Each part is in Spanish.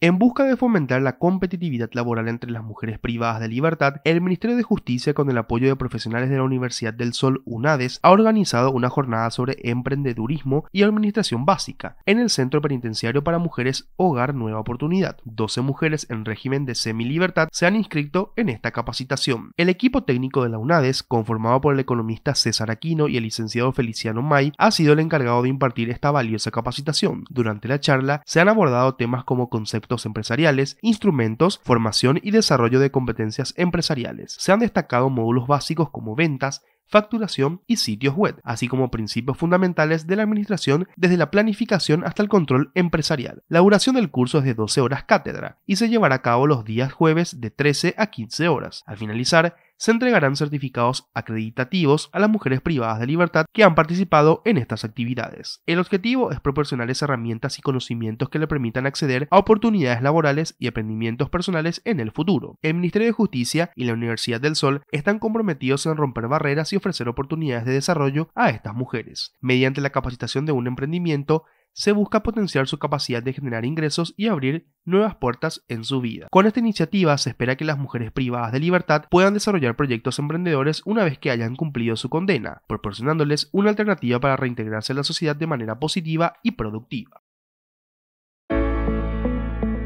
En busca de fomentar la competitividad laboral entre las mujeres privadas de libertad, el Ministerio de Justicia, con el apoyo de profesionales de la Universidad del Sol UNADES, ha organizado una jornada sobre emprendedurismo y administración básica en el Centro Penitenciario para Mujeres Hogar Nueva Oportunidad. 12 mujeres en régimen de semilibertad se han inscrito en esta capacitación. El equipo técnico de la UNADES, conformado por el economista César Aquino y el licenciado Feliciano May, ha sido el encargado de impartir esta valiosa capacitación. Durante la charla se han abordado temas como conceptos empresariales, instrumentos, formación y desarrollo de competencias empresariales. Se han destacado módulos básicos como ventas, facturación y sitios web, así como principios fundamentales de la administración desde la planificación hasta el control empresarial. La duración del curso es de 12 horas cátedra y se llevará a cabo los días jueves de 13 a 15 horas. Al finalizar, se entregarán certificados acreditativos a las mujeres privadas de libertad que han participado en estas actividades. El objetivo es proporcionarles herramientas y conocimientos que le permitan acceder a oportunidades laborales y aprendimientos personales en el futuro. El Ministerio de Justicia y la Universidad del Sol están comprometidos en romper barreras y ofrecer oportunidades de desarrollo a estas mujeres. Mediante la capacitación de un emprendimiento, se busca potenciar su capacidad de generar ingresos y abrir nuevas puertas en su vida. Con esta iniciativa se espera que las mujeres privadas de libertad puedan desarrollar proyectos emprendedores una vez que hayan cumplido su condena, proporcionándoles una alternativa para reintegrarse a la sociedad de manera positiva y productiva.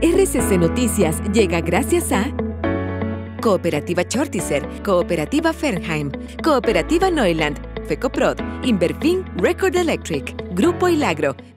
RCC Noticias llega gracias a... Cooperativa Chortizer, Cooperativa Fernheim, Cooperativa Neuland, FECOPROD, Inverfin Record Electric, Grupo Ilagro,